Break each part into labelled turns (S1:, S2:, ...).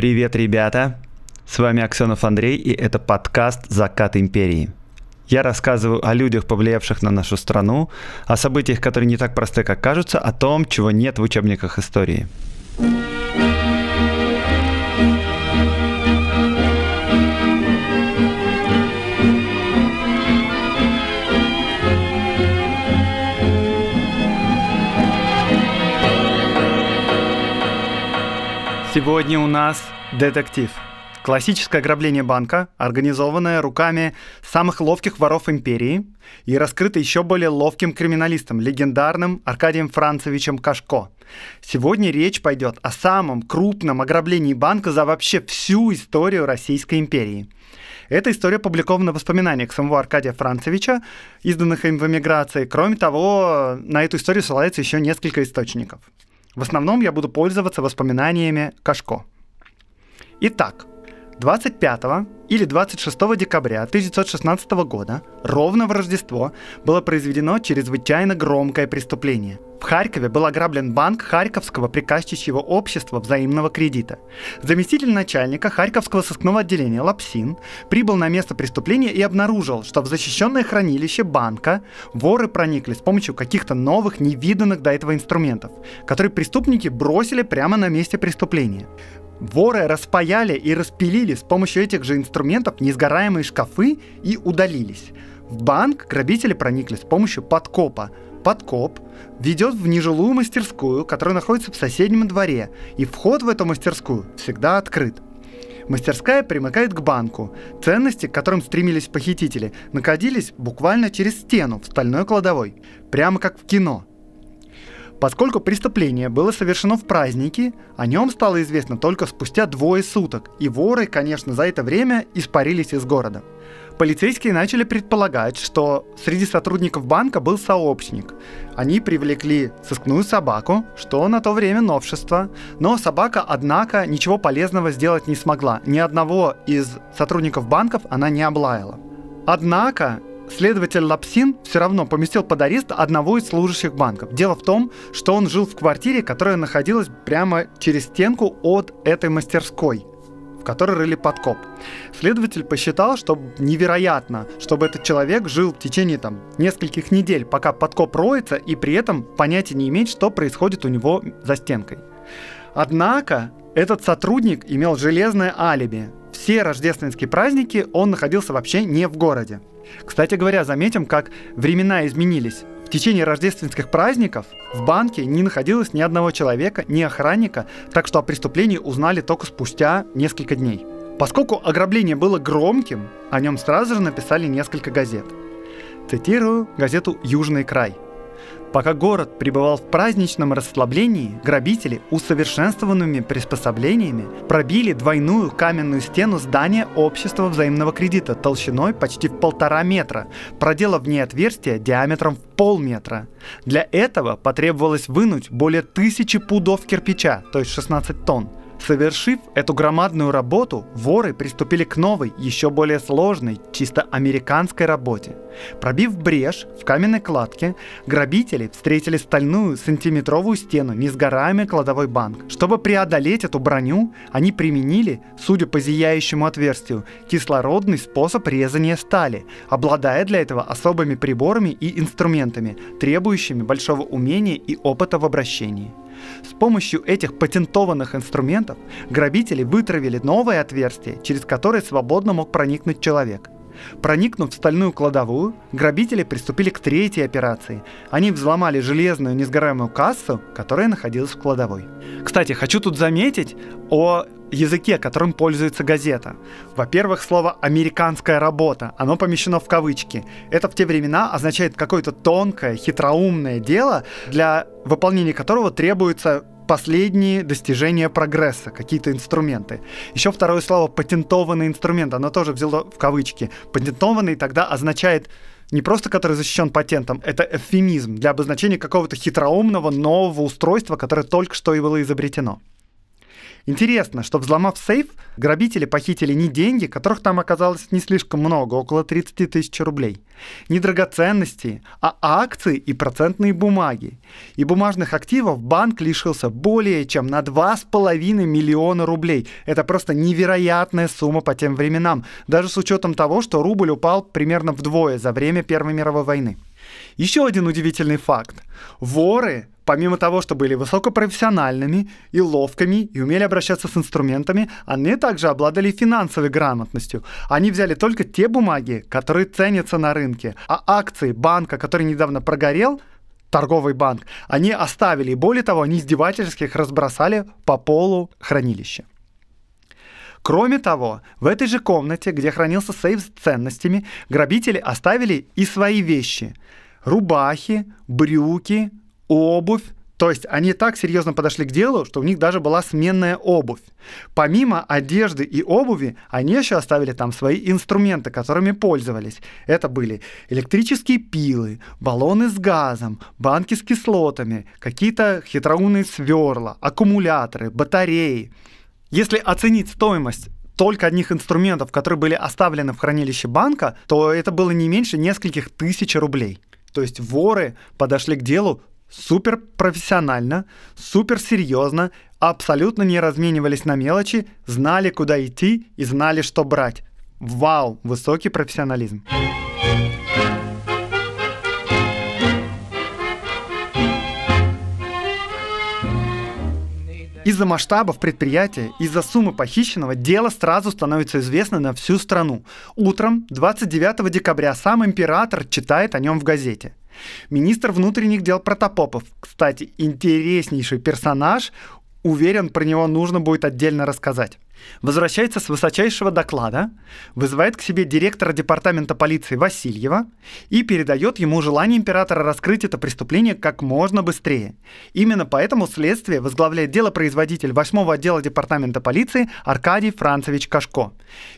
S1: Привет, ребята! С вами Аксенов Андрей, и это подкаст «Закат империи». Я рассказываю о людях, повлиявших на нашу страну, о событиях, которые не так просты, как кажутся, о том, чего нет в учебниках истории. Сегодня у нас детектив. Классическое ограбление банка, организованное руками самых ловких воров империи и раскрыто еще более ловким криминалистом, легендарным Аркадием Францевичем Кашко. Сегодня речь пойдет о самом крупном ограблении банка за вообще всю историю Российской империи. Эта история опубликована в воспоминаниях самого Аркадия Францевича, изданных им в эмиграции. Кроме того, на эту историю ссылается еще несколько источников. В основном я буду пользоваться воспоминаниями Кашко. Итак, 25 или 26 декабря 1916 года, ровно в Рождество, было произведено чрезвычайно громкое преступление. В Харькове был ограблен банк Харьковского приказчичьего общества взаимного кредита. Заместитель начальника Харьковского сыскного отделения Лапсин прибыл на место преступления и обнаружил, что в защищенное хранилище банка воры проникли с помощью каких-то новых, невиданных до этого инструментов, которые преступники бросили прямо на месте преступления. Воры распаяли и распилили с помощью этих же инструментов несгораемые шкафы и удалились. В банк грабители проникли с помощью подкопа. Подкоп ведет в нежилую мастерскую, которая находится в соседнем дворе, и вход в эту мастерскую всегда открыт. Мастерская примыкает к банку. Ценности, к которым стремились похитители, находились буквально через стену в стальной кладовой. Прямо как в кино – Поскольку преступление было совершено в праздники, о нем стало известно только спустя двое суток, и воры, конечно, за это время испарились из города. Полицейские начали предполагать, что среди сотрудников банка был сообщник. Они привлекли сыскную собаку, что на то время новшество, но собака, однако, ничего полезного сделать не смогла. Ни одного из сотрудников банков она не облаяла. Однако следователь Лапсин все равно поместил под арест одного из служащих банков. Дело в том, что он жил в квартире, которая находилась прямо через стенку от этой мастерской в которой рыли подкоп. Следователь посчитал, что невероятно, чтобы этот человек жил в течение там нескольких недель, пока подкоп роется, и при этом понятия не иметь, что происходит у него за стенкой. Однако этот сотрудник имел железное алиби, все рождественские праздники он находился вообще не в городе. Кстати говоря, заметим, как времена изменились. В течение рождественских праздников в банке не находилось ни одного человека, ни охранника, так что о преступлении узнали только спустя несколько дней. Поскольку ограбление было громким, о нем сразу же написали несколько газет. Цитирую газету «Южный край». Пока город пребывал в праздничном расслаблении, грабители усовершенствованными приспособлениями пробили двойную каменную стену здания общества взаимного кредита толщиной почти в полтора метра, проделав в ней отверстие диаметром в полметра. Для этого потребовалось вынуть более тысячи пудов кирпича, то есть 16 тонн, Совершив эту громадную работу, воры приступили к новой, еще более сложной, чисто американской работе. Пробив брешь в каменной кладке, грабители встретили стальную сантиметровую стену несгораемый кладовой банк. Чтобы преодолеть эту броню, они применили, судя по зияющему отверстию, кислородный способ резания стали, обладая для этого особыми приборами и инструментами, требующими большого умения и опыта в обращении. С помощью этих патентованных инструментов грабители вытравили новое отверстие, через которое свободно мог проникнуть человек – Проникнув в стальную кладовую, грабители приступили к третьей операции. Они взломали железную несгораемую кассу, которая находилась в кладовой. Кстати, хочу тут заметить о языке, которым пользуется газета. Во-первых, слово «американская работа», оно помещено в кавычки. Это в те времена означает какое-то тонкое, хитроумное дело, для выполнения которого требуется последние достижения прогресса, какие-то инструменты. Еще второе слово «патентованный инструмент», оно тоже взяло в кавычки. «Патентованный» тогда означает не просто который защищен патентом, это эвфемизм для обозначения какого-то хитроумного нового устройства, которое только что и было изобретено. Интересно, что взломав сейф, грабители похитили не деньги, которых там оказалось не слишком много, около 30 тысяч рублей, не драгоценности, а акции и процентные бумаги. И бумажных активов банк лишился более чем на 2,5 миллиона рублей. Это просто невероятная сумма по тем временам, даже с учетом того, что рубль упал примерно вдвое за время Первой мировой войны. Еще один удивительный факт. Воры, помимо того, что были высокопрофессиональными и ловкими и умели обращаться с инструментами, они также обладали финансовой грамотностью. Они взяли только те бумаги, которые ценятся на рынке, а акции банка, который недавно прогорел, торговый банк, они оставили. И более того, они издевательски их разбросали по полу хранилища. Кроме того, в этой же комнате, где хранился сейф с ценностями, грабители оставили и свои вещи рубахи, брюки, обувь. То есть они так серьезно подошли к делу, что у них даже была сменная обувь. Помимо одежды и обуви, они еще оставили там свои инструменты, которыми пользовались. Это были электрические пилы, баллоны с газом, банки с кислотами, какие-то хитроумные сверла, аккумуляторы, батареи. Если оценить стоимость только одних инструментов, которые были оставлены в хранилище банка, то это было не меньше нескольких тысяч рублей. То есть воры подошли к делу супер профессионально, супер серьезно, абсолютно не разменивались на мелочи, знали, куда идти и знали, что брать. Вау, высокий профессионализм. Из-за масштабов предприятия, из-за суммы похищенного, дело сразу становится известно на всю страну. Утром 29 декабря сам император читает о нем в газете. Министр внутренних дел Протопопов, кстати, интереснейший персонаж, Уверен, про него нужно будет отдельно рассказать. Возвращается с высочайшего доклада, вызывает к себе директора департамента полиции Васильева и передает ему желание императора раскрыть это преступление как можно быстрее. Именно поэтому следствие возглавляет дело производитель 8 отдела департамента полиции Аркадий Францевич Кашко.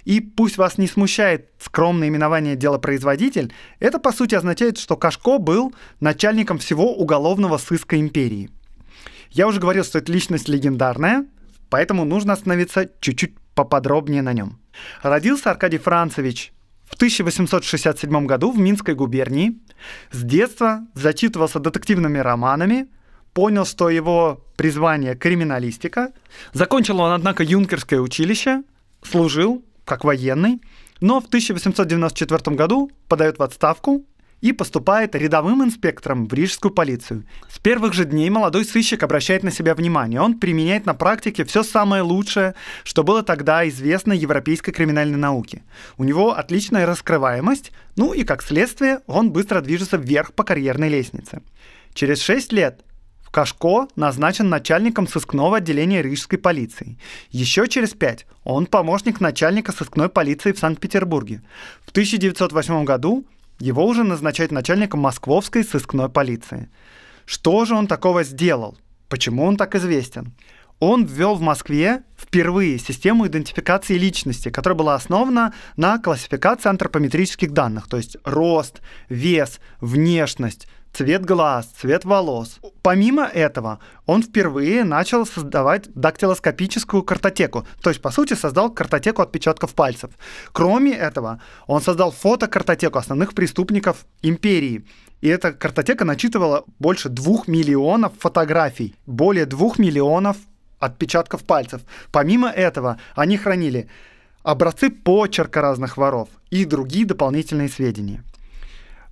S1: И пусть вас не смущает скромное именование делопроизводитель, это по сути означает, что Кашко был начальником всего уголовного сыска империи – я уже говорил, что эта личность легендарная, поэтому нужно остановиться чуть-чуть поподробнее на нем. Родился Аркадий Францевич в 1867 году в Минской губернии. С детства зачитывался детективными романами, понял, что его призвание криминалистика. Закончил он, однако, юнкерское училище, служил как военный, но в 1894 году подает в отставку, и поступает рядовым инспектором в рижскую полицию. С первых же дней молодой сыщик обращает на себя внимание. Он применяет на практике все самое лучшее, что было тогда известно европейской криминальной науке. У него отличная раскрываемость, ну и как следствие он быстро движется вверх по карьерной лестнице. Через 6 лет в Кашко назначен начальником сыскного отделения рижской полиции. Еще через пять он помощник начальника сыскной полиции в Санкт-Петербурге. В 1908 году его уже назначают начальником московской сыскной полиции. Что же он такого сделал? Почему он так известен? Он ввел в Москве впервые систему идентификации личности, которая была основана на классификации антропометрических данных, то есть рост, вес, внешность, цвет глаз, цвет волос. Помимо этого, он впервые начал создавать дактилоскопическую картотеку, то есть, по сути, создал картотеку отпечатков пальцев. Кроме этого, он создал фотокартотеку основных преступников империи. И эта картотека начитывала больше двух миллионов фотографий, более двух миллионов отпечатков пальцев. Помимо этого, они хранили образцы почерка разных воров и другие дополнительные сведения.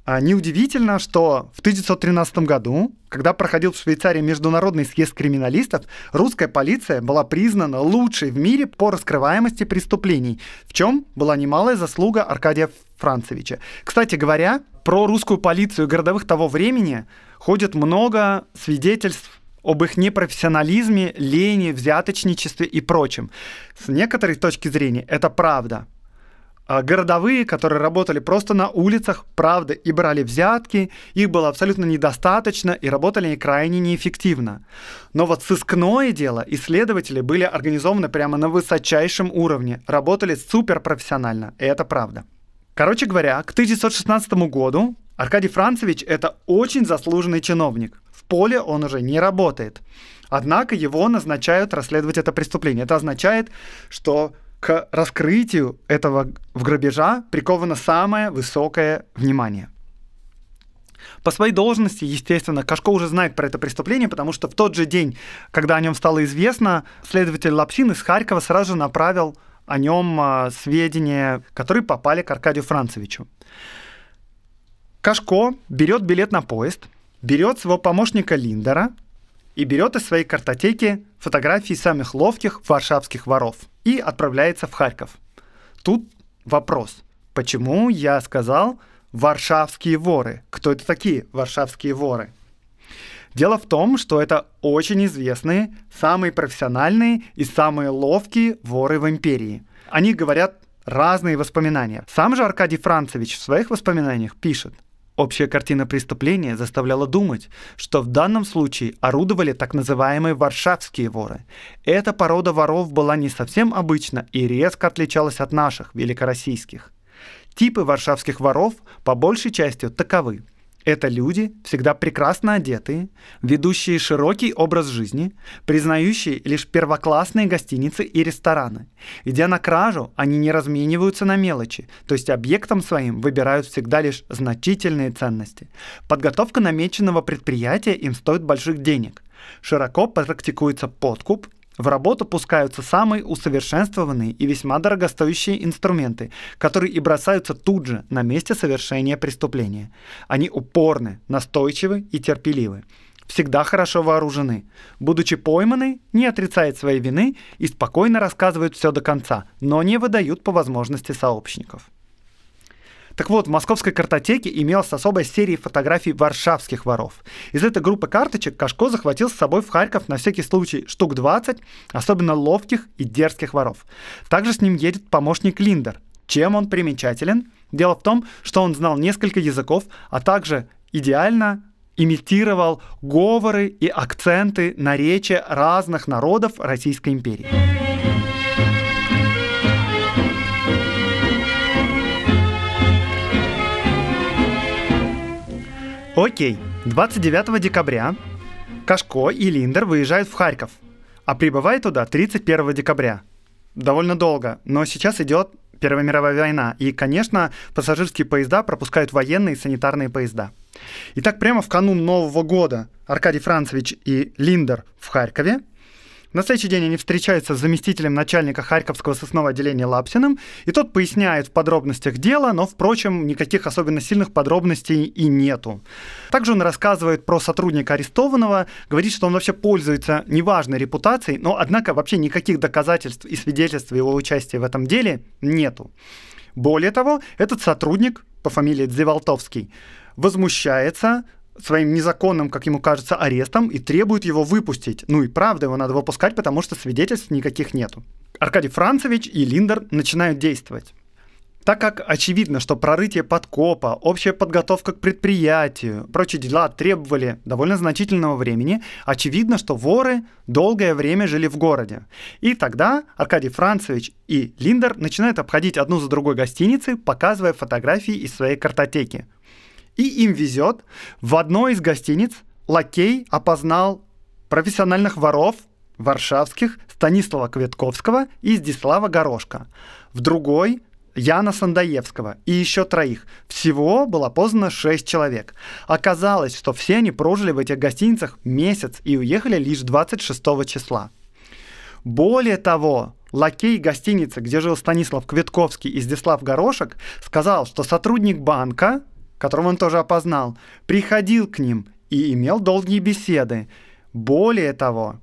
S1: А неудивительно, что в 1913 году, когда проходил в Швейцарии Международный съезд криминалистов, русская полиция была признана лучшей в мире по раскрываемости преступлений, в чем была немалая заслуга Аркадия Францевича. Кстати говоря, про русскую полицию городовых того времени ходит много свидетельств об их непрофессионализме, лени, взяточничестве и прочем. С некоторой точки зрения это правда. А, городовые, которые работали просто на улицах, правда, и брали взятки, их было абсолютно недостаточно, и работали они крайне неэффективно. Но вот сыскное дело исследователи были организованы прямо на высочайшем уровне, работали суперпрофессионально, и это правда. Короче говоря, к 1916 году Аркадий Францевич – это очень заслуженный чиновник. В поле он уже не работает. Однако его назначают расследовать это преступление. Это означает, что к раскрытию этого в грабежа приковано самое высокое внимание. По своей должности, естественно, Кашко уже знает про это преступление, потому что в тот же день, когда о нем стало известно, следователь Лапшин из Харькова сразу же направил о нем а, сведения, которые попали к Аркадию Францевичу. Кашко берет билет на поезд, берет своего помощника Линдера и берет из своей картотеки фотографии самых ловких варшавских воров – и отправляется в Харьков. Тут вопрос, почему я сказал «варшавские воры»? Кто это такие варшавские воры? Дело в том, что это очень известные, самые профессиональные и самые ловкие воры в империи. Они говорят разные воспоминания. Сам же Аркадий Францевич в своих воспоминаниях пишет – Общая картина преступления заставляла думать, что в данном случае орудовали так называемые варшавские воры. Эта порода воров была не совсем обычна и резко отличалась от наших, великороссийских. Типы варшавских воров по большей части таковы. Это люди, всегда прекрасно одетые, ведущие широкий образ жизни, признающие лишь первоклассные гостиницы и рестораны. Идя на кражу, они не размениваются на мелочи, то есть объектом своим выбирают всегда лишь значительные ценности. Подготовка намеченного предприятия им стоит больших денег. Широко практикуется подкуп в работу пускаются самые усовершенствованные и весьма дорогостоящие инструменты, которые и бросаются тут же на месте совершения преступления. Они упорны, настойчивы и терпеливы всегда хорошо вооружены. Будучи пойманы, не отрицают своей вины и спокойно рассказывают все до конца, но не выдают по возможности сообщников. Так вот, в московской картотеке имелась особая серия фотографий варшавских воров. Из этой группы карточек Кашко захватил с собой в Харьков на всякий случай штук 20, особенно ловких и дерзких воров. Также с ним едет помощник Линдер. Чем он примечателен? Дело в том, что он знал несколько языков, а также идеально имитировал говоры и акценты на речи разных народов Российской империи. Окей, 29 декабря Кашко и Линдер выезжают в Харьков, а прибывают туда 31 декабря. Довольно долго, но сейчас идет Первая мировая война, и, конечно, пассажирские поезда пропускают военные и санитарные поезда. Итак, прямо в канун Нового года Аркадий Францевич и Линдер в Харькове – на следующий день они встречаются с заместителем начальника Харьковского сосного отделения Лапсиным, и тот поясняет в подробностях дела, но, впрочем, никаких особенно сильных подробностей и нету. Также он рассказывает про сотрудника арестованного, говорит, что он вообще пользуется неважной репутацией, но, однако, вообще никаких доказательств и свидетельств его участия в этом деле нету. Более того, этот сотрудник по фамилии Дзеволтовский возмущается, своим незаконным, как ему кажется, арестом и требует его выпустить. Ну и правда, его надо выпускать, потому что свидетельств никаких нету. Аркадий Францевич и Линдер начинают действовать. Так как очевидно, что прорытие подкопа, общая подготовка к предприятию, прочие дела требовали довольно значительного времени, очевидно, что воры долгое время жили в городе. И тогда Аркадий Францевич и Линдер начинают обходить одну за другой гостиницы, показывая фотографии из своей картотеки, и им везет. В одной из гостиниц лакей опознал профессиональных воров варшавских Станислава Кветковского и Здислава Горошка. В другой Яна Сандаевского и еще троих. Всего было познано шесть человек. Оказалось, что все они прожили в этих гостиницах месяц и уехали лишь 26 числа. Более того, лакей гостиницы, где жил Станислав Кветковский и Здислав Горошек, сказал, что сотрудник банка которого он тоже опознал, приходил к ним и имел долгие беседы. Более того,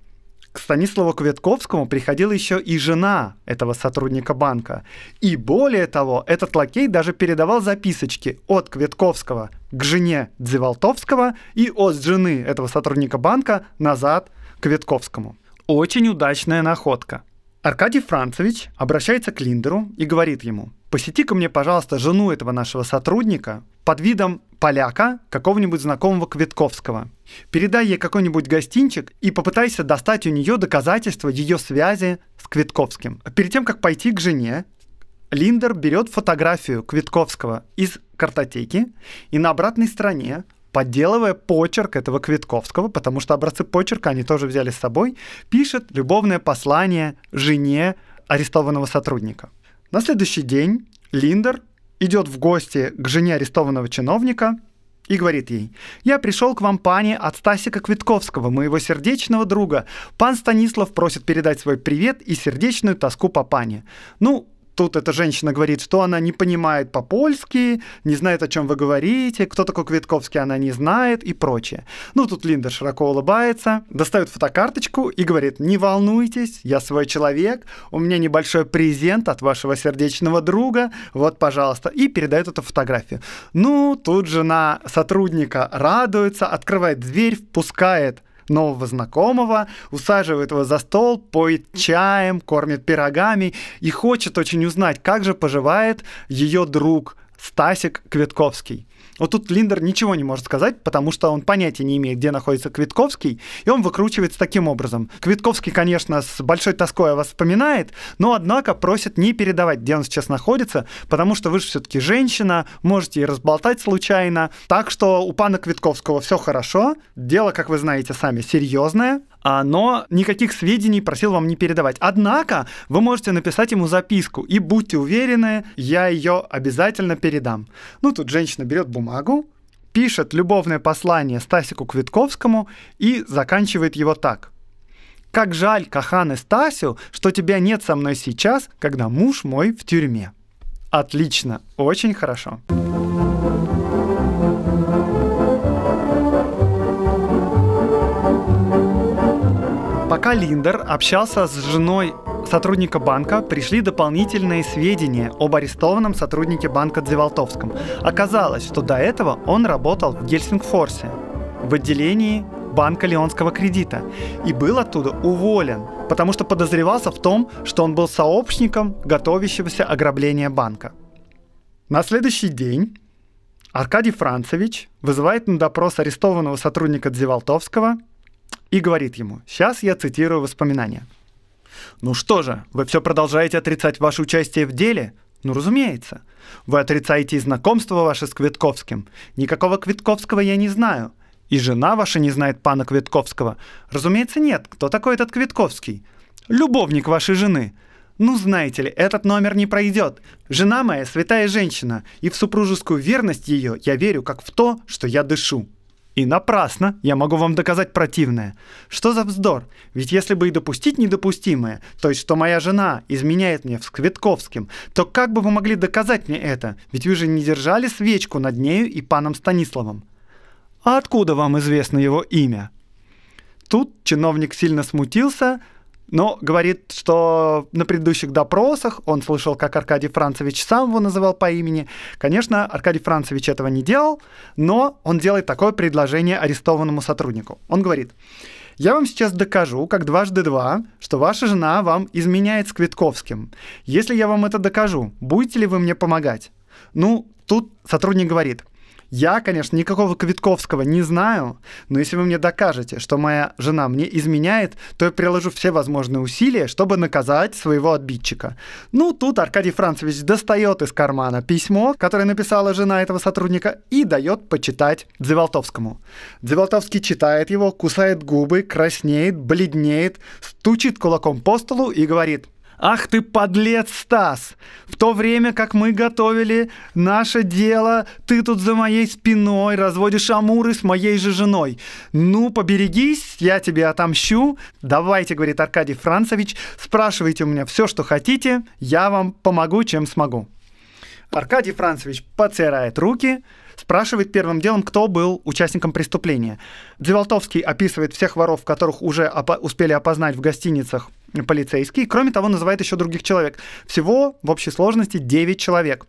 S1: к Станиславу Кветковскому приходила еще и жена этого сотрудника банка. И более того, этот лакей даже передавал записочки от Кветковского к жене Дзеволтовского и от жены этого сотрудника банка назад к Кветковскому. Очень удачная находка. Аркадий Францевич обращается к Линдеру и говорит ему, посети ко мне, пожалуйста, жену этого нашего сотрудника под видом поляка, какого-нибудь знакомого Квитковского. Передай ей какой-нибудь гостинчик и попытайся достать у нее доказательства ее связи с Квитковским. Перед тем, как пойти к жене, Линдер берет фотографию Квитковского из картотеки и на обратной стороне подделывая почерк этого Квитковского, потому что образцы почерка они тоже взяли с собой, пишет любовное послание жене арестованного сотрудника. На следующий день Линдер идет в гости к жене арестованного чиновника и говорит ей, «Я пришел к вам, пани, от Стасика Квитковского, моего сердечного друга. Пан Станислав просит передать свой привет и сердечную тоску по пане. Ну, тут эта женщина говорит, что она не понимает по-польски, не знает, о чем вы говорите, кто такой Квитковский она не знает и прочее. Ну, тут Линда широко улыбается, достает фотокарточку и говорит, не волнуйтесь, я свой человек, у меня небольшой презент от вашего сердечного друга, вот, пожалуйста, и передает эту фотографию. Ну, тут жена сотрудника радуется, открывает дверь, впускает нового знакомого, усаживает его за стол, поет чаем, кормит пирогами и хочет очень узнать, как же поживает ее друг Стасик Квитковский. Вот тут Линдер ничего не может сказать, потому что он понятия не имеет, где находится Квитковский, и он выкручивается таким образом. Квитковский, конечно, с большой тоской о вспоминает, но, однако, просит не передавать, где он сейчас находится, потому что вы же все-таки женщина, можете и разболтать случайно. Так что у пана Квитковского все хорошо, дело, как вы знаете сами, серьезное, а, но никаких сведений просил вам не передавать. Однако вы можете написать ему записку, и будьте уверены, я ее обязательно передам. Ну, тут женщина берет бумагу, пишет любовное послание Стасику Квитковскому и заканчивает его так. «Как жаль, Кахан и Стасю, что тебя нет со мной сейчас, когда муж мой в тюрьме». Отлично, очень хорошо. Пока Линдер общался с женой сотрудника банка пришли дополнительные сведения об арестованном сотруднике банка Дзевалтовском. Оказалось, что до этого он работал в Гельсингфорсе в отделении банка Леонского кредита и был оттуда уволен, потому что подозревался в том, что он был сообщником готовящегося ограбления банка. На следующий день Аркадий Францевич вызывает на допрос арестованного сотрудника Дзевалтовского и говорит ему, сейчас я цитирую воспоминания – ну что же, вы все продолжаете отрицать ваше участие в деле? Ну, разумеется. Вы отрицаете и знакомство ваше с Квитковским. Никакого Квитковского я не знаю. И жена ваша не знает пана Квитковского. Разумеется, нет. Кто такой этот Квитковский? Любовник вашей жены. Ну, знаете ли, этот номер не пройдет. Жена моя святая женщина, и в супружескую верность ее я верю, как в то, что я дышу. И напрасно, я могу вам доказать противное. Что за вздор? Ведь если бы и допустить недопустимое, то есть что моя жена изменяет мне с Квитковским, то как бы вы могли доказать мне это? Ведь вы же не держали свечку над нею и паном Станиславом. А откуда вам известно его имя? Тут чиновник сильно смутился, но говорит, что на предыдущих допросах он слышал, как Аркадий Францевич сам его называл по имени. Конечно, Аркадий Францевич этого не делал, но он делает такое предложение арестованному сотруднику. Он говорит, я вам сейчас докажу, как дважды два, что ваша жена вам изменяет с Квитковским. Если я вам это докажу, будете ли вы мне помогать? Ну, тут сотрудник говорит – я, конечно, никакого Квитковского не знаю, но если вы мне докажете, что моя жена мне изменяет, то я приложу все возможные усилия, чтобы наказать своего отбитчика. Ну, тут Аркадий Францевич достает из кармана письмо, которое написала жена этого сотрудника, и дает почитать Дзеволтовскому. Дзеволтовский читает его, кусает губы, краснеет, бледнеет, стучит кулаком по столу и говорит – Ах ты подлец, Стас! В то время, как мы готовили наше дело, ты тут за моей спиной разводишь амуры с моей же женой. Ну, поберегись, я тебе отомщу. Давайте, говорит Аркадий Францевич, спрашивайте у меня все, что хотите, я вам помогу, чем смогу. Аркадий Францевич потирает руки, спрашивает первым делом, кто был участником преступления. Дзеволтовский описывает всех воров, которых уже опо- успели опознать в гостиницах полицейский. Кроме того, называет еще других человек. Всего в общей сложности 9 человек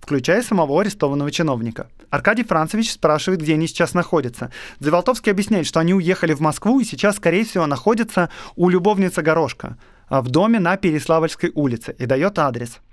S1: включая самого арестованного чиновника. Аркадий Францевич спрашивает, где они сейчас находятся. Заволтовский объясняет, что они уехали в Москву и сейчас, скорее всего, находятся у любовницы Горошка а, в доме на Переславльской улице и дает адрес –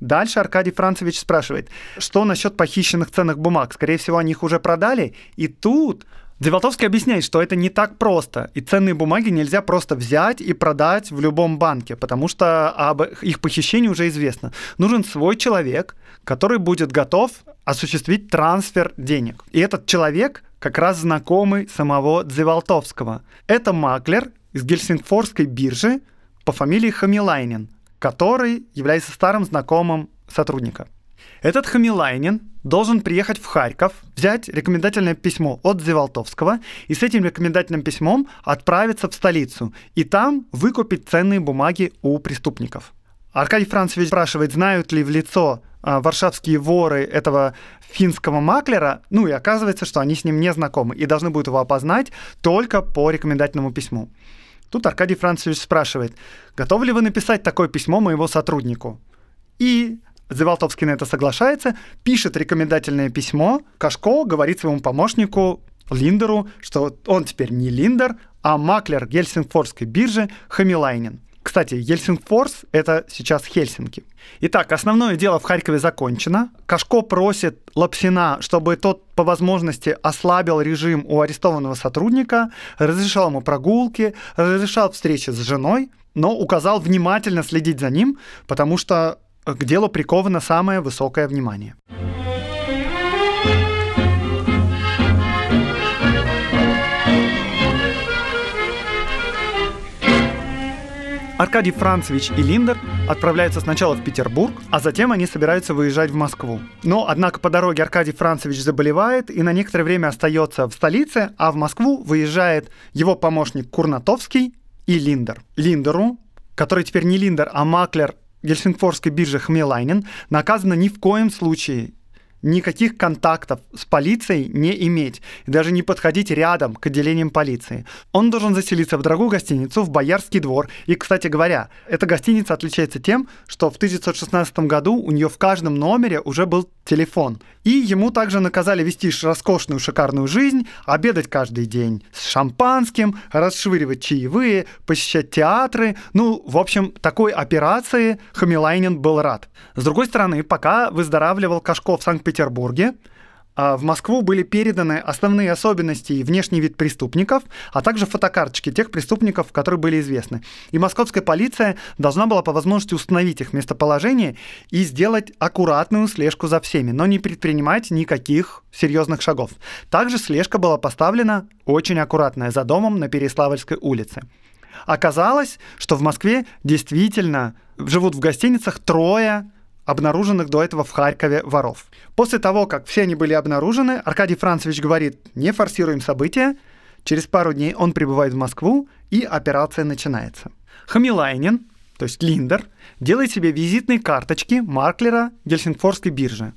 S1: Дальше Аркадий Францевич спрашивает, что насчет похищенных ценных бумаг? Скорее всего, они их уже продали. И тут Девятовский объясняет, что это не так просто, и ценные бумаги нельзя просто взять и продать в любом банке, потому что об их похищении уже известно. Нужен свой человек, который будет готов осуществить трансфер денег. И этот человек как раз знакомый самого Дзевалтовского. Это маклер из Гельсингфорской биржи по фамилии Хамилайнин – который является старым знакомым сотрудника. Этот Хамилайнин должен приехать в Харьков, взять рекомендательное письмо от Зевалтовского и с этим рекомендательным письмом отправиться в столицу и там выкупить ценные бумаги у преступников. Аркадий Францевич спрашивает, знают ли в лицо а, варшавские воры этого финского маклера, ну и оказывается, что они с ним не знакомы и должны будут его опознать только по рекомендательному письму. Тут Аркадий Францевич спрашивает, готовы ли вы написать такое письмо моего сотруднику? И Завалтовский на это соглашается, пишет рекомендательное письмо. Кашко говорит своему помощнику Линдеру, что он теперь не Линдер, а маклер Гельсингфорской биржи Хамилайнин. Кстати, Ельсингфорс — это сейчас Хельсинки. Итак, основное дело в Харькове закончено. Кашко просит Лапсина, чтобы тот по возможности ослабил режим у арестованного сотрудника, разрешал ему прогулки, разрешал встречи с женой, но указал внимательно следить за ним, потому что к делу приковано самое высокое внимание. Аркадий Францевич и Линдер отправляются сначала в Петербург, а затем они собираются выезжать в Москву. Но, однако, по дороге Аркадий Францевич заболевает и на некоторое время остается в столице, а в Москву выезжает его помощник Курнатовский и Линдер. Линдеру, который теперь не Линдер, а маклер Гельсингфорской биржи Хмелайнен, наказано ни в коем случае никаких контактов с полицией не иметь и даже не подходить рядом к отделениям полиции. Он должен заселиться в другую гостиницу в Боярский двор. И, кстати говоря, эта гостиница отличается тем, что в 1916 году у нее в каждом номере уже был телефон. И ему также наказали вести роскошную шикарную жизнь, обедать каждый день с шампанским, расшвыривать чаевые, посещать театры. Ну, в общем, такой операции Хамилайнин был рад. С другой стороны, пока выздоравливал Кашков в санкт Санкт-Петербурге а, в Москву были переданы основные особенности и внешний вид преступников, а также фотокарточки тех преступников, которые были известны. И московская полиция должна была по возможности установить их местоположение и сделать аккуратную слежку за всеми, но не предпринимать никаких серьезных шагов. Также слежка была поставлена очень аккуратная за домом на Переславльской улице. Оказалось, что в Москве действительно живут в гостиницах трое обнаруженных до этого в Харькове воров. После того, как все они были обнаружены, Аркадий Францевич говорит, не форсируем события, через пару дней он прибывает в Москву, и операция начинается. Хамилайнин, то есть Линдер, делает себе визитные карточки Марклера Гельсингфорской биржи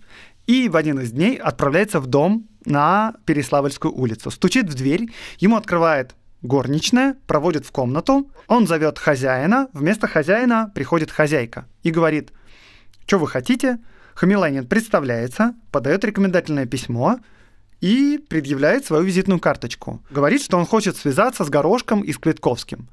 S1: и в один из дней отправляется в дом на Переславльскую улицу. Стучит в дверь, ему открывает горничная, проводит в комнату, он зовет хозяина, вместо хозяина приходит хозяйка и говорит – что вы хотите, Хамиланин представляется, подает рекомендательное письмо и предъявляет свою визитную карточку. Говорит, что он хочет связаться с Горошком и с Квитковским.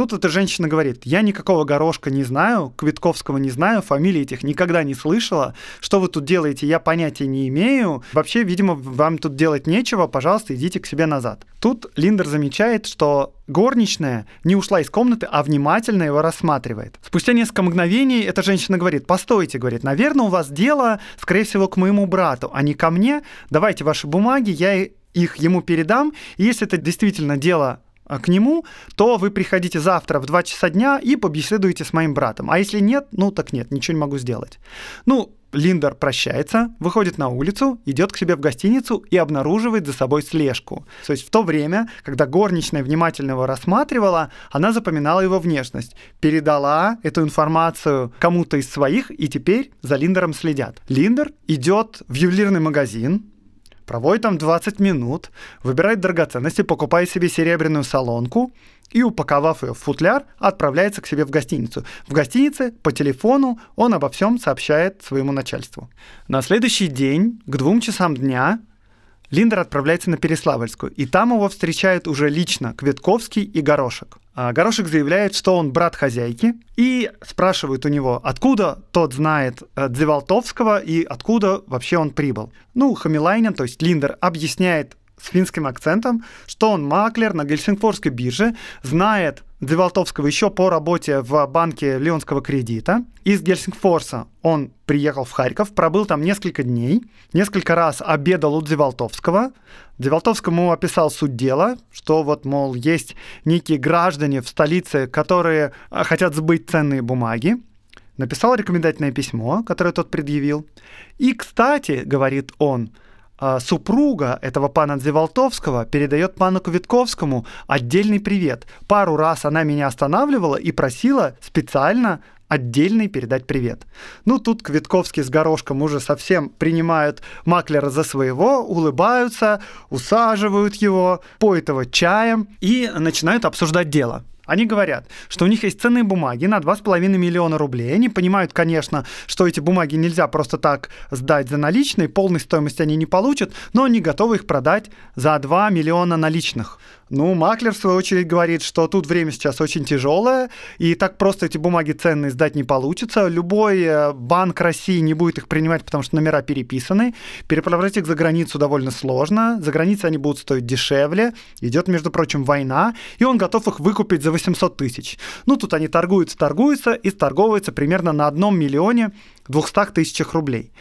S1: Тут эта женщина говорит, я никакого горошка не знаю, Квитковского не знаю, фамилии этих никогда не слышала, что вы тут делаете, я понятия не имею, вообще, видимо, вам тут делать нечего, пожалуйста, идите к себе назад. Тут Линдер замечает, что горничная не ушла из комнаты, а внимательно его рассматривает. Спустя несколько мгновений эта женщина говорит, постойте, говорит, наверное, у вас дело, скорее всего, к моему брату, а не ко мне, давайте ваши бумаги, я их ему передам, и если это действительно дело а, к нему, то вы приходите завтра в 2 часа дня и побеседуете с моим братом. А если нет, ну так нет, ничего не могу сделать. Ну, Линдер прощается, выходит на улицу, идет к себе в гостиницу и обнаруживает за собой слежку. То есть в то время, когда горничная внимательно его рассматривала, она запоминала его внешность, передала эту информацию кому-то из своих, и теперь за Линдером следят. Линдер идет в ювелирный магазин, Проводит там 20 минут, выбирает драгоценности, покупает себе серебряную салонку и, упаковав ее в футляр, отправляется к себе в гостиницу. В гостинице по телефону он обо всем сообщает своему начальству. На следующий день, к двум часам дня, Линдер отправляется на Переславльскую, и там его встречают уже лично Кветковский и Горошек. А, горошек заявляет, что он брат хозяйки, и спрашивают у него, откуда тот знает э, Дзевалтовского и откуда вообще он прибыл. Ну, Хамилайнин, то есть Линдер, объясняет с финским акцентом, что он маклер на Гельсингфорской бирже, знает Девалтовского еще по работе в банке Лионского кредита. Из Гельсингфорса он приехал в Харьков, пробыл там несколько дней, несколько раз обедал у Девалтовского. Девалтовскому описал суть дела, что вот, мол, есть некие граждане в столице, которые э, хотят сбыть ценные бумаги. Написал рекомендательное письмо, которое тот предъявил. И, кстати, говорит он, — а, супруга этого пана Дзеволтовского передает пану Квитковскому отдельный привет. Пару раз она меня останавливала и просила специально отдельный передать привет. Ну, тут Квитковский с горошком уже совсем принимают маклера за своего, улыбаются, усаживают его, поют его чаем и начинают обсуждать дело. Они говорят, что у них есть ценные бумаги на 2,5 миллиона рублей. Они понимают, конечно, что эти бумаги нельзя просто так сдать за наличные, полной стоимости они не получат, но они готовы их продать за 2 миллиона наличных. Ну, Маклер, в свою очередь, говорит, что тут время сейчас очень тяжелое, и так просто эти бумаги ценные сдать не получится. Любой э, банк России не будет их принимать, потому что номера переписаны. Переправлять их за границу довольно сложно. За границей они будут стоить дешевле. Идет, между прочим, война, и он готов их выкупить за 800 тысяч. Ну, тут они торгуются, торгуются и торговаются примерно на 1 миллионе 200 тысячах рублей.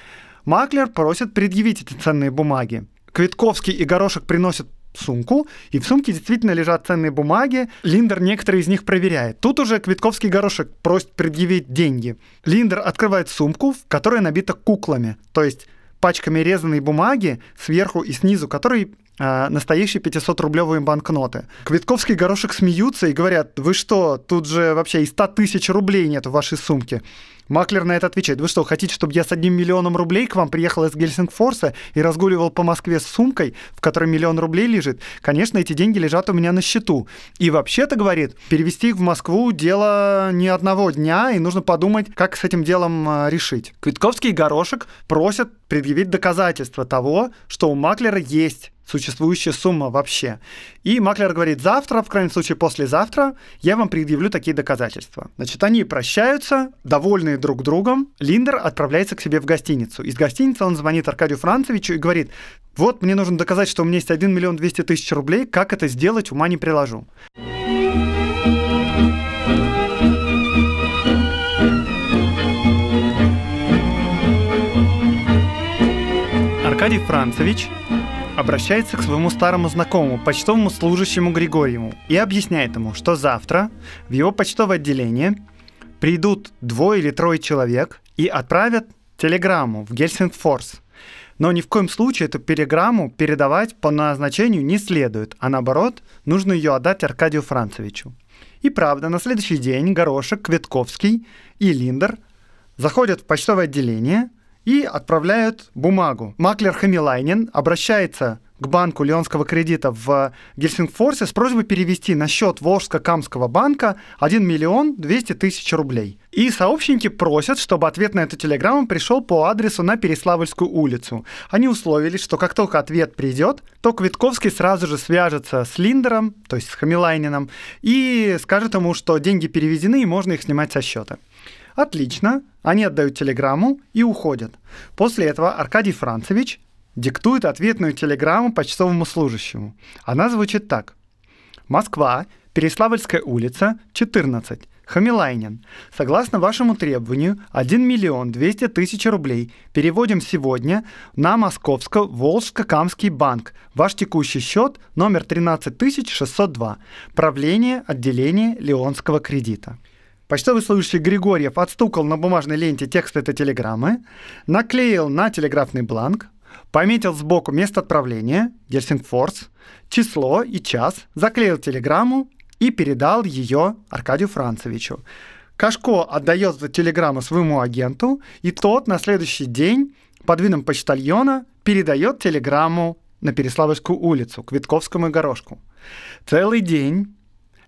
S1: Маклер просит предъявить эти ценные бумаги. Квитковский и Горошек приносят сумку, и в сумке действительно лежат ценные бумаги. Линдер некоторые из них проверяет. Тут уже Квитковский горошек просит предъявить деньги. Линдер открывает сумку, в которой набита куклами, то есть пачками резаной бумаги сверху и снизу, которые Э, настоящие 500-рублевые банкноты. Квитковский горошек смеются и говорят, вы что, тут же вообще и 100 тысяч рублей нет в вашей сумке. Маклер на это отвечает. Вы что, хотите, чтобы я с одним миллионом рублей к вам приехал из Гельсингфорса и разгуливал по Москве с сумкой, в которой миллион рублей лежит? Конечно, эти деньги лежат у меня на счету. И вообще-то, говорит, перевести их в Москву дело не одного дня, и нужно подумать, как с этим делом а, решить. Квитковский Горошек просят предъявить доказательства того, что у Маклера есть существующая сумма вообще. И маклер говорит, завтра, в крайнем случае послезавтра, я вам предъявлю такие доказательства. Значит, они прощаются, довольные друг другом. Линдер отправляется к себе в гостиницу. Из гостиницы он звонит Аркадию Францевичу и говорит, вот мне нужно доказать, что у меня есть 1 миллион 200 тысяч рублей, как это сделать, ума не приложу. Аркадий Францевич обращается к своему старому знакомому, почтовому служащему Григорьеву, и объясняет ему, что завтра в его почтовое отделение придут двое или трое человек и отправят телеграмму в Гельсингфорс. Но ни в коем случае эту переграмму передавать по назначению не следует, а наоборот, нужно ее отдать Аркадию Францевичу. И правда, на следующий день Горошек, Квитковский и Линдер заходят в почтовое отделение – и отправляют бумагу. Маклер Хамилайнин обращается к банку Леонского кредита в Гельсингфорсе с просьбой перевести на счет Волжско-Камского банка 1 миллион 200 тысяч рублей. И сообщники просят, чтобы ответ на эту телеграмму пришел по адресу на Переславльскую улицу. Они условились, что как только ответ придет, то Квитковский сразу же свяжется с Линдером, то есть с Хамилайнином, и скажет ему, что деньги переведены и можно их снимать со счета. Отлично, они отдают телеграмму и уходят. После этого Аркадий Францевич диктует ответную телеграмму почтовому служащему. Она звучит так. Москва, Переславльская улица, 14. Хамилайнин, согласно вашему требованию 1 миллион 200 тысяч рублей переводим сегодня на Московско-Волжско-Камский банк. Ваш текущий счет номер 13602. Правление отделения Леонского кредита. Почтовый служащий Григорьев отстукал на бумажной ленте текст этой телеграммы, наклеил на телеграфный бланк, пометил сбоку место отправления, Гельсингфорс, число и час, заклеил телеграмму и передал ее Аркадию Францевичу. Кашко отдает телеграмму своему агенту, и тот на следующий день под видом почтальона передает телеграмму на Переславовскую улицу, к Витковскому и Горошку. Целый день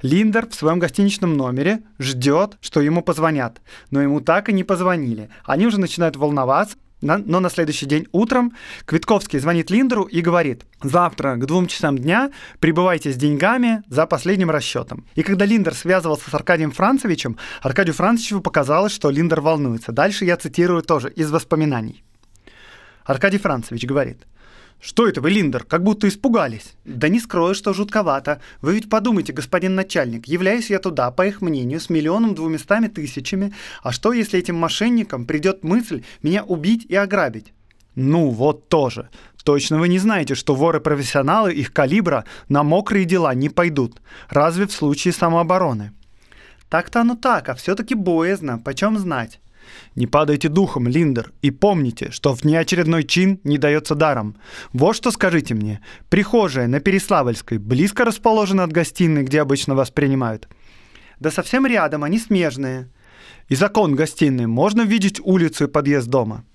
S1: Линдер в своем гостиничном номере ждет, что ему позвонят, но ему так и не позвонили. Они уже начинают волноваться, но на следующий день утром Квитковский звонит Линдеру и говорит, завтра к двум часам дня прибывайте с деньгами за последним расчетом. И когда Линдер связывался с Аркадием Францевичем, Аркадию Францевичу показалось, что Линдер волнуется. Дальше я цитирую тоже из воспоминаний. Аркадий Францевич говорит – «Что это вы, Линдер, как будто испугались?» «Да не скрою, что жутковато. Вы ведь подумайте, господин начальник, являюсь я туда, по их мнению, с миллионом двумястами тысячами, а что, если этим мошенникам придет мысль меня убить и ограбить?» «Ну, вот тоже. Точно вы не знаете, что воры-профессионалы их калибра на мокрые дела не пойдут, разве в случае самообороны?» «Так-то оно так, а все-таки боязно, почем знать?» Не падайте духом, Линдер, и помните, что внеочередной чин не дается даром. Вот что скажите мне. Прихожая на Переславльской близко расположена от гостиной, где обычно вас принимают? Да совсем рядом, они смежные. И закон гостиной можно видеть улицу и подъезд дома.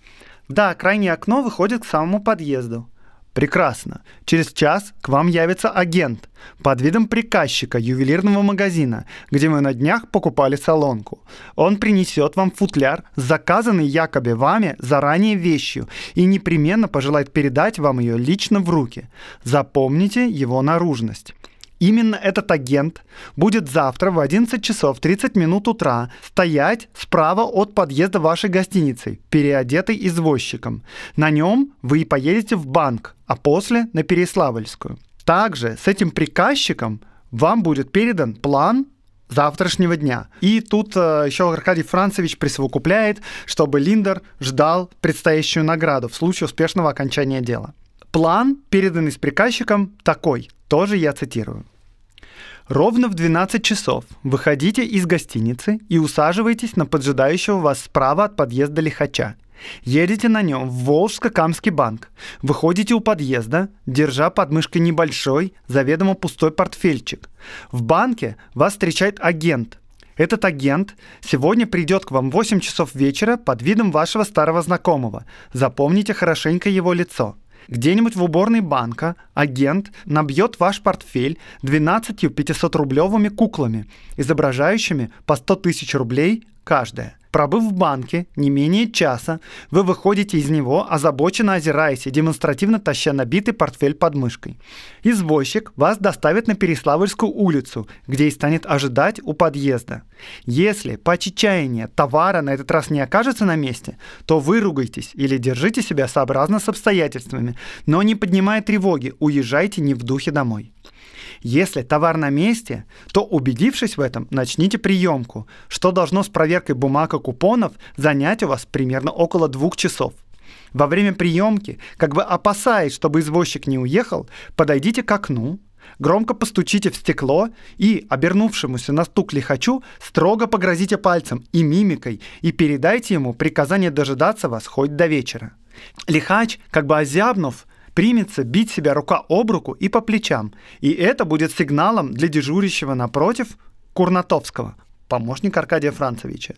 S1: Да, крайнее окно выходит к самому подъезду. Прекрасно. Через час к вам явится агент под видом приказчика ювелирного магазина, где мы на днях покупали салонку. Он принесет вам футляр с заказанной якобы вами заранее вещью и непременно пожелает передать вам ее лично в руки. Запомните его наружность. Именно этот агент будет завтра в 11 часов 30 минут утра стоять справа от подъезда вашей гостиницы, переодетый извозчиком. На нем вы и поедете в банк, а после на Переславльскую. Также с этим приказчиком вам будет передан план завтрашнего дня. И тут э, еще Аркадий Францевич присовокупляет, чтобы Линдер ждал предстоящую награду в случае успешного окончания дела. План, переданный с приказчиком, такой. Тоже я цитирую. Ровно в 12 часов выходите из гостиницы и усаживайтесь на поджидающего вас справа от подъезда лихача. Едете на нем в Волжско-Камский банк. Выходите у подъезда, держа под мышкой небольшой, заведомо пустой портфельчик. В банке вас встречает агент. Этот агент сегодня придет к вам в 8 часов вечера под видом вашего старого знакомого. Запомните хорошенько его лицо – где-нибудь в уборной банка агент набьет ваш портфель 12 500-рублевыми куклами, изображающими по 100 тысяч рублей каждая – Пробыв в банке не менее часа, вы выходите из него, озабоченно озираясь и демонстративно таща набитый портфель под мышкой. Извозчик вас доставит на Переславльскую улицу, где и станет ожидать у подъезда. Если по чечаянию товара на этот раз не окажется на месте, то выругайтесь или держите себя сообразно с обстоятельствами, но не поднимая тревоги, уезжайте не в духе домой. Если товар на месте, то, убедившись в этом, начните приемку, что должно с проверкой бумаг и купонов занять у вас примерно около двух часов. Во время приемки, как бы опасаясь, чтобы извозчик не уехал, подойдите к окну, громко постучите в стекло и, обернувшемуся на стук лихачу, строго погрозите пальцем и мимикой и передайте ему приказание дожидаться вас хоть до вечера. Лихач, как бы озябнув, примется бить себя рука об руку и по плечам, и это будет сигналом для дежурящего напротив Курнатовского, помощника Аркадия Францевича.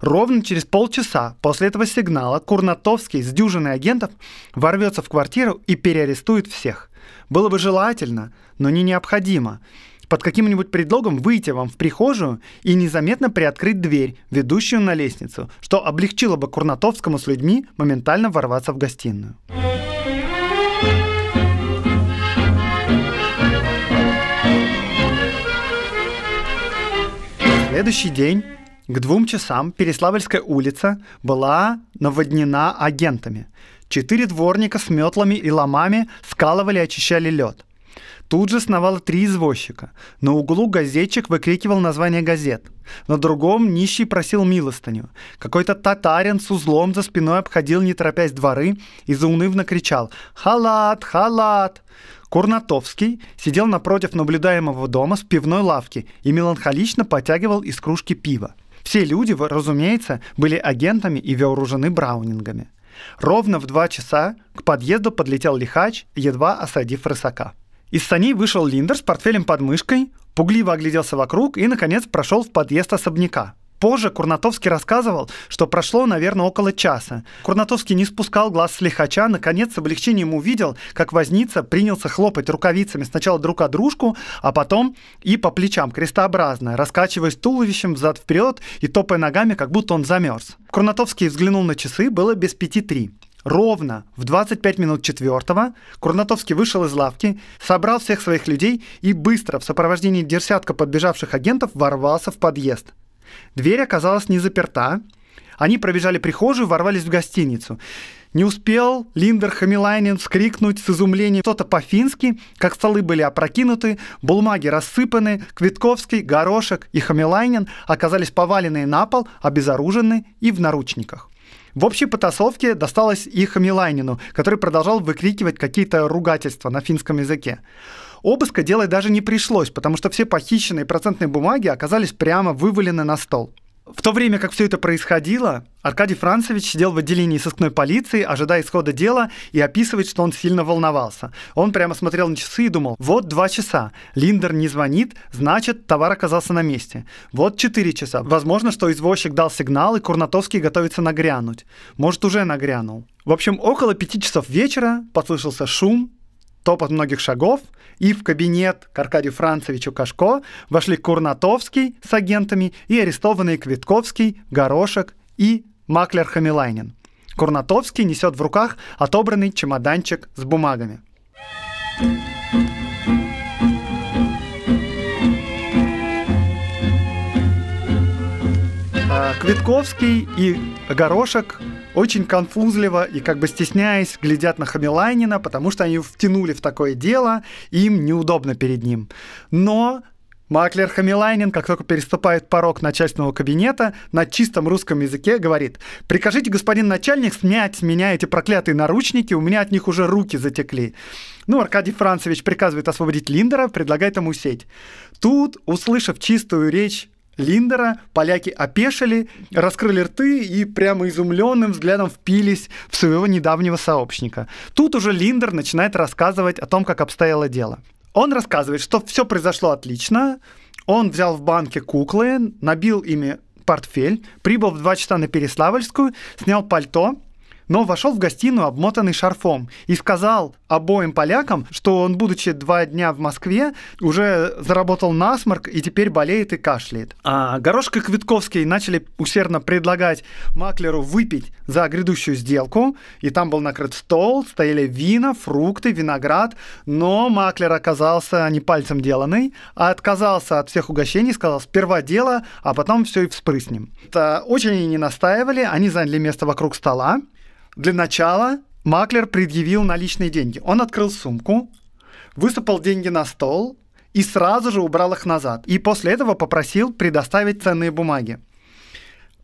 S1: Ровно через полчаса после этого сигнала Курнатовский с дюжиной агентов ворвется в квартиру и переарестует всех. Было бы желательно, но не необходимо под каким-нибудь предлогом выйти вам в прихожую и незаметно приоткрыть дверь, ведущую на лестницу, что облегчило бы Курнатовскому с людьми моментально ворваться в гостиную. следующий день к двум часам Переславльская улица была наводнена агентами. Четыре дворника с метлами и ломами скалывали и очищали лед. Тут же сновало три извозчика. На углу газетчик выкрикивал название газет. На другом нищий просил милостыню. Какой-то татарин с узлом за спиной обходил, не торопясь дворы, и заунывно кричал «Халат! Халат!». Курнатовский сидел напротив наблюдаемого дома с пивной лавки и меланхолично потягивал из кружки пива. Все люди, разумеется, были агентами и вооружены браунингами. Ровно в два часа к подъезду подлетел лихач, едва осадив рысака. Из саней вышел Линдер с портфелем под мышкой, пугливо огляделся вокруг и, наконец, прошел в подъезд особняка, Позже Курнатовский рассказывал, что прошло, наверное, около часа. Курнатовский не спускал глаз с лихача, наконец с облегчением увидел, как возница принялся хлопать рукавицами сначала друг о дружку, а потом и по плечам крестообразно, раскачиваясь туловищем взад-вперед и топая ногами, как будто он замерз. Курнатовский взглянул на часы, было без пяти три. Ровно в 25 минут четвертого Курнатовский вышел из лавки, собрал всех своих людей и быстро в сопровождении десятка подбежавших агентов ворвался в подъезд. Дверь оказалась не заперта. Они пробежали прихожую, ворвались в гостиницу. Не успел Линдер Хамилайнин вскрикнуть с изумлением что-то по-фински, как столы были опрокинуты, бумаги рассыпаны, Квитковский, Горошек и Хамилайнин оказались поваленные на пол, обезоружены и в наручниках. В общей потасовке досталось и Хамилайнину, который продолжал выкрикивать какие-то ругательства на финском языке. Обыска делать даже не пришлось, потому что все похищенные процентные бумаги оказались прямо вывалены на стол. В то время, как все это происходило, Аркадий Францевич сидел в отделении сыскной полиции, ожидая исхода дела, и описывает, что он сильно волновался. Он прямо смотрел на часы и думал, вот два часа, Линдер не звонит, значит, товар оказался на месте. Вот четыре часа, возможно, что извозчик дал сигнал, и Курнатовский готовится нагрянуть. Может, уже нагрянул. В общем, около пяти часов вечера послышался шум, топот многих шагов, и в кабинет к Аркадию Францевичу Кашко вошли Курнатовский с агентами и арестованные Квитковский, Горошек и маклер Хамилайнин. Курнатовский несет в руках отобранный чемоданчик с бумагами. А, Квитковский и Горошек очень конфузливо и как бы стесняясь глядят на Хамилайнина, потому что они втянули в такое дело, и им неудобно перед ним. Но Маклер Хамилайнин, как только переступает порог начальственного кабинета, на чистом русском языке говорит «Прикажите, господин начальник, снять с меня эти проклятые наручники, у меня от них уже руки затекли». Ну, Аркадий Францевич приказывает освободить Линдера, предлагает ему сеть. Тут, услышав чистую речь Линдера, поляки опешили, раскрыли рты и прямо изумленным взглядом впились в своего недавнего сообщника. Тут уже Линдер начинает рассказывать о том, как обстояло дело. Он рассказывает, что все произошло отлично, он взял в банке куклы, набил ими портфель, прибыл в 2 часа на Переславльскую, снял пальто, но вошел в гостиную, обмотанный шарфом, и сказал обоим полякам, что он, будучи два дня в Москве, уже заработал насморк и теперь болеет и кашляет. А Горошко и Квитковский начали усердно предлагать маклеру выпить за грядущую сделку, и там был накрыт стол, стояли вина, фрукты, виноград, но маклер оказался не пальцем деланный, а отказался от всех угощений, сказал «сперва дело, а потом все и вспрыснем». Это очень не настаивали, они заняли место вокруг стола, для начала маклер предъявил наличные деньги. Он открыл сумку, высыпал деньги на стол и сразу же убрал их назад. И после этого попросил предоставить ценные бумаги.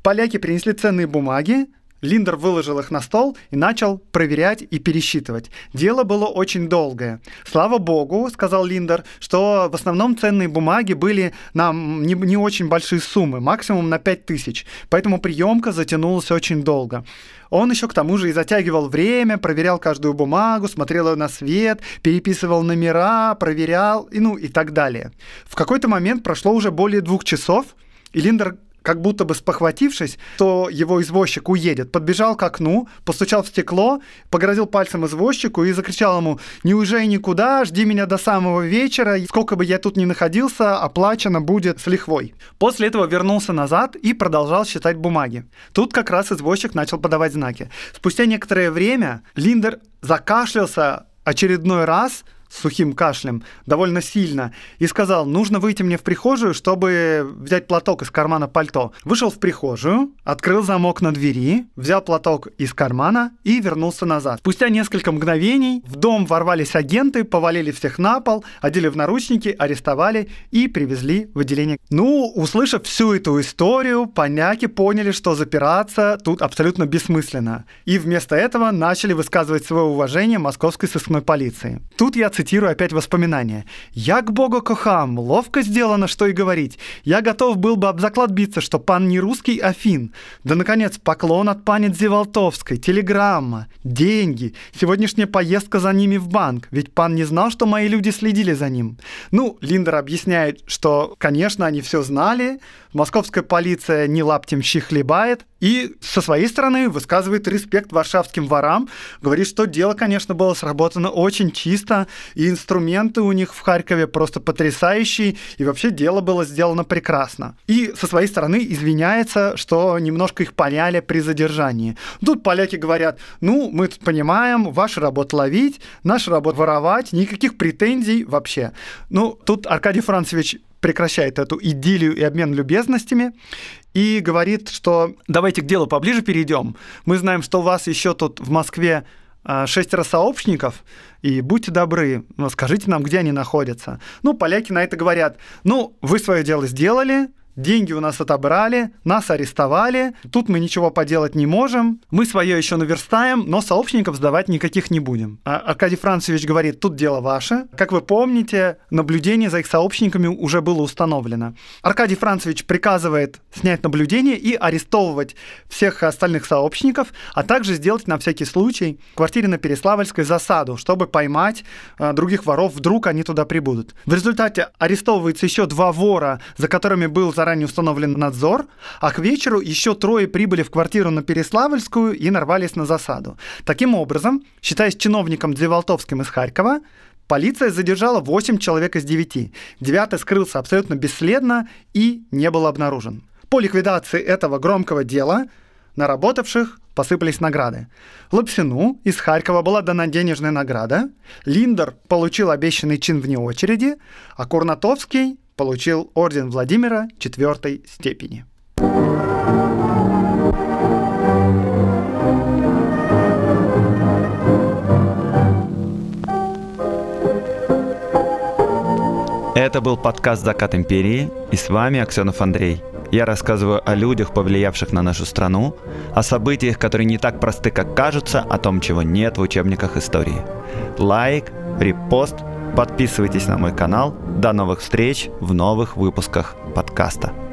S1: Поляки принесли ценные бумаги, Линдер выложил их на стол и начал проверять и пересчитывать. Дело было очень долгое. Слава богу, сказал Линдер, что в основном ценные бумаги были на не, не очень большие суммы, максимум на 5000. Поэтому приемка затянулась очень долго. Он еще к тому же и затягивал время, проверял каждую бумагу, смотрел ее на свет, переписывал номера, проверял, и ну и так далее. В какой-то момент прошло уже более двух часов, и Линдер как будто бы спохватившись, то его извозчик уедет, подбежал к окну, постучал в стекло, погрозил пальцем извозчику и закричал ему «Не уезжай никуда, жди меня до самого вечера, сколько бы я тут ни находился, оплачено будет с лихвой». После этого вернулся назад и продолжал считать бумаги. Тут как раз извозчик начал подавать знаки. Спустя некоторое время Линдер закашлялся очередной раз – с сухим кашлем довольно сильно и сказал, нужно выйти мне в прихожую, чтобы взять платок из кармана пальто. Вышел в прихожую, открыл замок на двери, взял платок из кармана и вернулся назад. Спустя несколько мгновений в дом ворвались агенты, повалили всех на пол, одели в наручники, арестовали и привезли в отделение. Ну, услышав всю эту историю, поняки поняли, что запираться тут абсолютно бессмысленно. И вместо этого начали высказывать свое уважение московской сыскной полиции. Тут я цитирую опять воспоминания. Я к Богу кохам, ловко сделано, что и говорить. Я готов был бы об заклад биться, что пан не русский, а фин. Да, наконец, поклон от пани Дзевалтовской, телеграмма, деньги, сегодняшняя поездка за ними в банк, ведь пан не знал, что мои люди следили за ним». Ну, Линдер объясняет, что, конечно, они все знали, московская полиция не лаптем щи хлебает, и со своей стороны высказывает респект варшавским ворам, говорит, что дело, конечно, было сработано очень чисто, и инструменты у них в Харькове просто потрясающие, и вообще дело было сделано прекрасно. И со своей стороны извиняется, что немножко их поляли при задержании. Тут поляки говорят, ну, мы тут понимаем, ваша работа ловить, наша работа воровать, никаких претензий вообще. Ну, тут Аркадий Францевич прекращает эту идилию и обмен любезностями и говорит, что давайте к делу поближе перейдем. Мы знаем, что у вас еще тут в Москве а, шестеро сообщников, и будьте добры, ну, скажите нам, где они находятся. Ну, поляки на это говорят, ну, вы свое дело сделали, деньги у нас отобрали, нас арестовали, тут мы ничего поделать не можем, мы свое еще наверстаем, но сообщников сдавать никаких не будем. А Аркадий Францевич говорит, тут дело ваше. Как вы помните, наблюдение за их сообщниками уже было установлено. Аркадий Францевич приказывает снять наблюдение и арестовывать всех остальных сообщников, а также сделать на всякий случай в квартире на Переславльской засаду, чтобы поймать а, других воров, вдруг они туда прибудут. В результате арестовывается еще два вора, за которыми был заранее ресторане установлен надзор, а к вечеру еще трое прибыли в квартиру на Переславльскую и нарвались на засаду. Таким образом, считаясь чиновником Дзеволтовским из Харькова, Полиция задержала 8 человек из 9. Девятый скрылся абсолютно бесследно и не был обнаружен. По ликвидации этого громкого дела на работавших посыпались награды. Лапсину из Харькова была дана денежная награда, Линдер получил обещанный чин вне очереди, а Курнатовский получил орден Владимира четвертой степени. Это был подкаст «Закат империи» и с вами Аксенов Андрей. Я рассказываю о людях, повлиявших на нашу страну, о событиях, которые не так просты, как кажутся, о том, чего нет в учебниках истории. Лайк, репост – Подписывайтесь на мой канал. До новых встреч в новых выпусках подкаста.